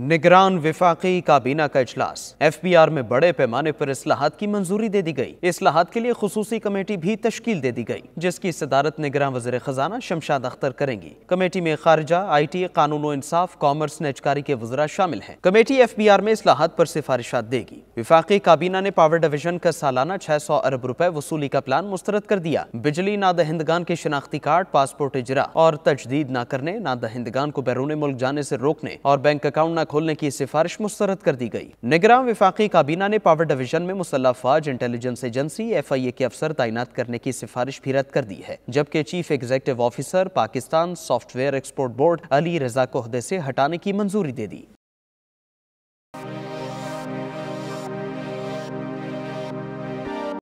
निगरान विफाकी काबीना का इजलास एफ पी आर में बड़े पैमाने पर असलाहत की मंजूरी दे दी गई असलाहत के लिए खसूसी कमेटी भी तश्कील दे दी गई जिसकी सदारत निगरान वजर खजाना शमशाद अख्तर करेंगी कमेटी में खारजा आई टी कानून इंसाफ कॉमर्स नजकारी के वजरा शामिल है कमेटी एफ पी आर में असलाहत पर सिफारिश देगी विफाकी काबीना ने पावर डिवीजन का सालाना छह सौ अरब रूपए वसूली का प्लान मुस्तरद कर दिया बिजली नादहिंदगान के शनाख्ती कार्ड पासपोर्ट इजरा और तजदीद न करने नादहिंदगान को बैरून मुल्क जाने ऐसी रोकने और बैंक अकाउंट न खोलने की सिफारिश मुस्रद कर दी गई निगरान विफाकी काबीना ने पावर डिवीजन में मुसल्ला फौज intelligence agency F I A के अफसर तैनात करने की सिफारिश भी रद्द कर दी है जबकि chief executive officer Pakistan software export board Ali Raza कोहदे से हटाने की मंजूरी दे दी